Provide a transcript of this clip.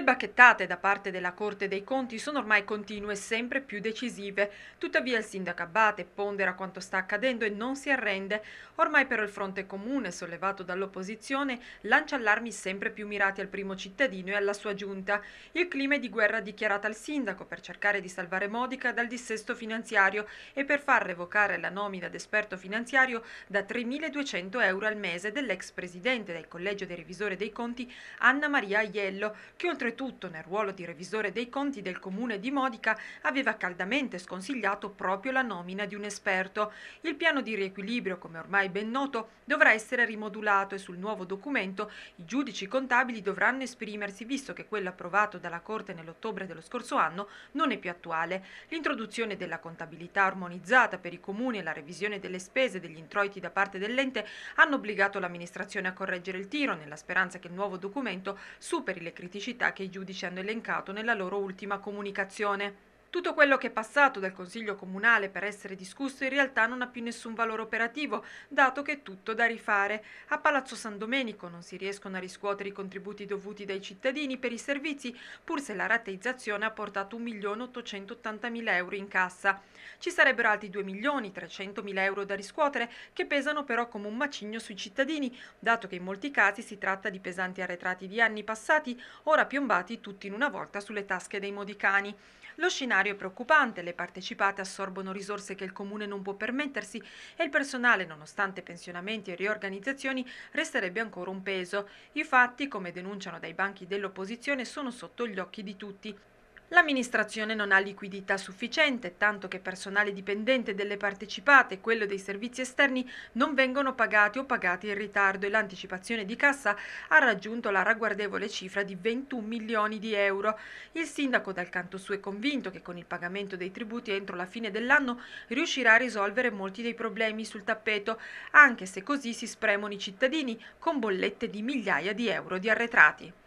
Le bacchettate da parte della Corte dei Conti sono ormai continue e sempre più decisive. Tuttavia il sindaco Abate pondera quanto sta accadendo e non si arrende. Ormai però il fronte comune, sollevato dall'opposizione, lancia allarmi sempre più mirati al primo cittadino e alla sua giunta. Il clima è di guerra dichiarata al sindaco per cercare di salvare Modica dal dissesto finanziario e per far revocare la nomina ad esperto finanziario da 3.200 euro al mese dell'ex presidente del Collegio dei Revisori dei Conti Anna Maria Aiello, che oltre oltretutto nel ruolo di revisore dei conti del comune di Modica aveva caldamente sconsigliato proprio la nomina di un esperto. Il piano di riequilibrio, come ormai ben noto, dovrà essere rimodulato e sul nuovo documento i giudici contabili dovranno esprimersi visto che quello approvato dalla Corte nell'ottobre dello scorso anno non è più attuale. L'introduzione della contabilità armonizzata per i comuni e la revisione delle spese e degli introiti da parte dell'ente hanno obbligato l'amministrazione a correggere il tiro nella speranza che il nuovo documento superi le criticità che che i giudici hanno elencato nella loro ultima comunicazione. Tutto quello che è passato dal Consiglio Comunale per essere discusso in realtà non ha più nessun valore operativo, dato che è tutto da rifare. A Palazzo San Domenico non si riescono a riscuotere i contributi dovuti dai cittadini per i servizi, pur se la rateizzazione ha portato 1.880.000 euro in cassa. Ci sarebbero altri 2.300.000 euro da riscuotere, che pesano però come un macigno sui cittadini, dato che in molti casi si tratta di pesanti arretrati di anni passati, ora piombati tutti in una volta sulle tasche dei modicani. Lo scenario scenario è preoccupante, le partecipate assorbono risorse che il Comune non può permettersi e il personale, nonostante pensionamenti e riorganizzazioni, resterebbe ancora un peso. I fatti, come denunciano dai banchi dell'opposizione, sono sotto gli occhi di tutti. L'amministrazione non ha liquidità sufficiente, tanto che personale dipendente delle partecipate e quello dei servizi esterni non vengono pagati o pagati in ritardo e l'anticipazione di cassa ha raggiunto la ragguardevole cifra di 21 milioni di euro. Il sindaco dal canto suo è convinto che con il pagamento dei tributi entro la fine dell'anno riuscirà a risolvere molti dei problemi sul tappeto, anche se così si spremono i cittadini con bollette di migliaia di euro di arretrati.